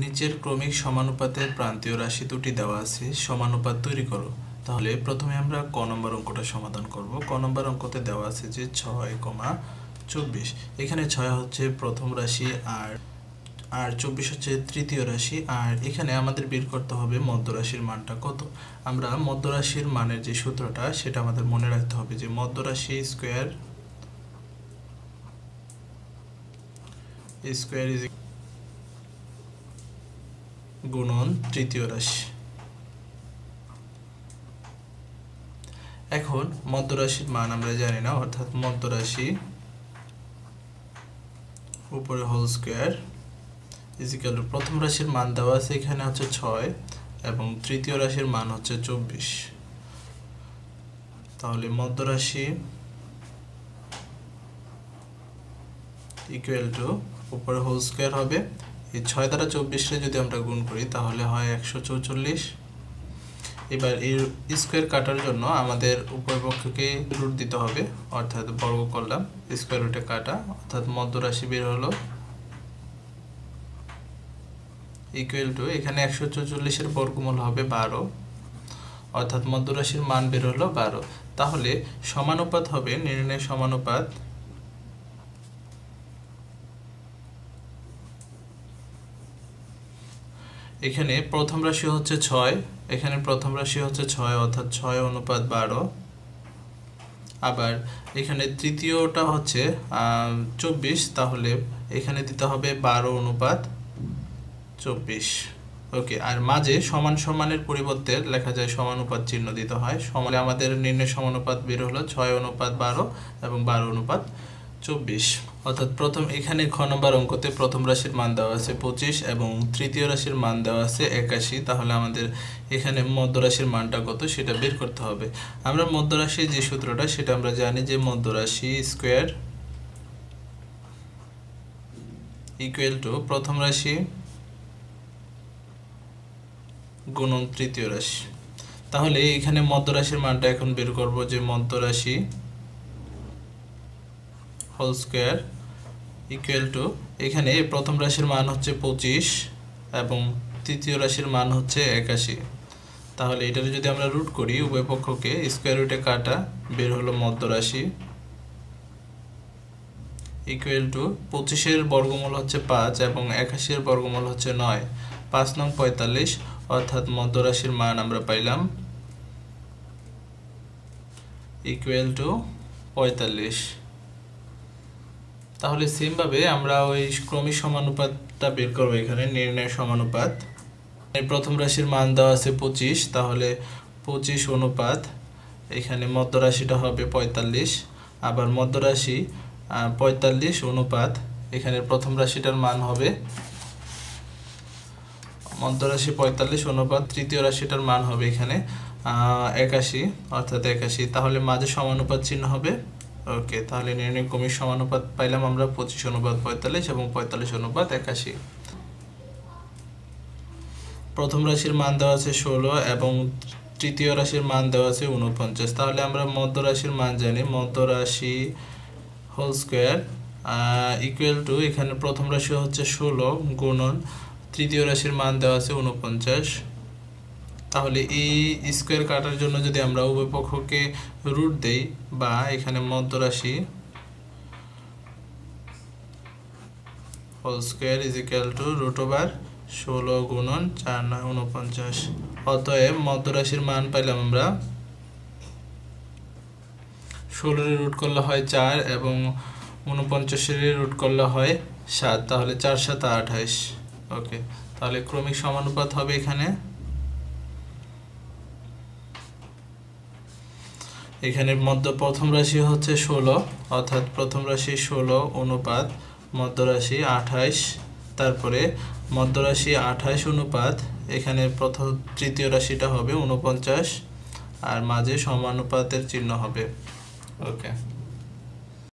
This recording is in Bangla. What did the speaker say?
নিচের ক্রমিক সমানুপাতের প্রান্তীয় রাশি দুটি দেওয়া আছে সমানুপাত তৈরি করো তাহলে প্রথমে আমরা ক নম্বর অঙ্কটা সমাধান করব ক নম্বর অঙ্কতে দেওয়া আছে যে ছয় কমা চব্বিশ এখানে ছয় হচ্ছে প্রথম রাশি আর আর চব্বিশ হচ্ছে তৃতীয় রাশি আর এখানে আমাদের বের করতে হবে মধ্যরাশির মানটা কত আমরা মধ্যরাশির মানের যে সূত্রটা সেটা আমাদের মনে রাখতে হবে যে মধ্যরাশি স্কোয়ার স্কোয়ার ইজ গুণন তৃতীয় রাশি এখন মধ্যরাশির মান আমরা জানি না অর্থাৎ মধ্যরাশি উপরে হোল স্কোয়ার ইজিক্যাল প্রথম রাশির মান দেওয়া আছে এখানে হচ্ছে ছয় এবং তৃতীয় রাশির মান হচ্ছে চব্বিশ তাহলে মধ্যরাশি ইকুয়াল টু উপরে হোল স্কোয়ার হবে এই ছয় দ্বারা চব্বিশে যদি আমরা গুণ করি তাহলে হয় একশো চৌচল্লিশ এবার এর স্কোয়ার কাটার জন্য আমাদের উপরপক্ষকে রুট দিতে হবে অর্থাৎ বর্গ করলাম স্কোয়ার রুটে কাটা অর্থাৎ মধ্যরাশি বের হলো ইকুয়াল টু এখানে একশো চৌচল্লিশের বর্গমূল হবে বারো অর্থাৎ মধ্যরাশির মান বের হলো বারো তাহলে সমানুপাত হবে নির্ণয় সমানুপাত এখানে প্রথম রাশি হচ্ছে ছয় এখানে প্রথম রাশি হচ্ছে ছয় অর্থাৎ ছয় অনুপাত বারো আবার এখানে তৃতীয়টা হচ্ছে চব্বিশ তাহলে এখানে দিতে হবে বারো অনুপাত চব্বিশ ওকে আর মাঝে সমান সমানের পরিবর্তে লেখা যায় সমানুপাত চিহ্ন দিতে হয় সমানে আমাদের নির্ণয় সমানুপাত বের হলো ছয় অনুপাত বারো এবং বারো অনুপাত চব্বিশ অর্থাৎ প্রথম এখানে খ নম্বর অঙ্কতে প্রথম রাশির মান দেওয়া আছে পঁচিশ এবং তৃতীয় রাশির মান দেওয়া আছে একাশি তাহলে আমাদের এখানে মধ্যরাশির মানটা কত সেটা বের করতে হবে আমরা মধ্যরাশির যে সূত্রটা সেটা আমরা জানি যে মধ্যরাশি স্কোয়ার ইকুয়াল টু প্রথম রাশি গুণন তৃতীয় রাশি তাহলে এখানে মধ্যরাশির মানটা এখন বের করব যে মধ্যরাশি হোল স্কোয়ার ইকুয়াল টু এখানে প্রথম রাশির মান হচ্ছে পঁচিশ এবং তৃতীয় রাশির মান হচ্ছে একাশি তাহলে এটার যদি আমরা রুট করি উভয় পক্ষকে স্কোয়ার রুটে কাটা বের হলো মধ্য রাশি ইকুয়াল টু পঁচিশের বর্গমূল হচ্ছে পাঁচ এবং একাশির বর্গমূল হচ্ছে নয় পাঁচ নং পঁয়তাল্লিশ অর্থাৎ মধ্য রাশির মান আমরা পাইলাম ইকুয়াল টু পঁয়তাল্লিশ তাহলে সেমভাবে আমরা ওই ক্রমিক সমানুপাতটা বের করবো এখানে নির্ণয় সমানুপাত প্রথম রাশির মান দেওয়া আছে পঁচিশ তাহলে পঁচিশ অনুপাত এখানে রাশিটা হবে পঁয়তাল্লিশ আবার মধ্যরাশি পঁয়তাল্লিশ অনুপাত এখানে প্রথম রাশিটার মান হবে মধ্যরাশি পঁয়তাল্লিশ অনুপাত তৃতীয় রাশিটার মান হবে এখানে একাশি অর্থাৎ একাশি তাহলে মাঝে সমানুপাত চিহ্ন হবে ওকে তাহলে নির্ণয় কমির সমানুপাত পাইলাম আমরা পঁচিশ অনুপাত পঁয়তাল্লিশ এবং পঁয়তাল্লিশ অনুপাত একাশি প্রথম রাশির মান দেওয়া আছে ষোলো এবং তৃতীয় রাশির মান দেওয়া আছে উনপঞ্চাশ তাহলে আমরা মধ্য রাশির মান জানি মধ্য রাশি হোল স্কোয়ার ইকুয়াল টু এখানে প্রথম রাশি হচ্ছে ষোলো গুণন তৃতীয় রাশির মান দেওয়া আছে উনপঞ্চাশ তাহলে এই স্কোয়ার কাটার জন্য যদি আমরা উভয় পক্ষকে রুট দেই বা এখানে মধ্যরাশি whole square is equal to root over ষোলো গুণন চার নয় উনপঞ্চাশ অতএব মধ্যরাশির মান পাইলাম আমরা ষোলোর রুট করলে হয় চার এবং উনপঞ্চাশের রুট করলে হয় সাত তাহলে চার সাত আঠাশ ওকে তাহলে ক্রমিক সমানুপাত হবে এখানে এখানে মধ্য প্রথম রাশি হচ্ছে ষোলো অর্থাৎ প্রথম রাশি ষোলো অনুপাত মধ্যরাশি আঠাইশ তারপরে মধ্যরাশি আঠাইশ অনুপাত এখানে প্রথম তৃতীয় রাশিটা হবে উনপঞ্চাশ আর মাঝে সমানুপাতের চিহ্ন হবে ওকে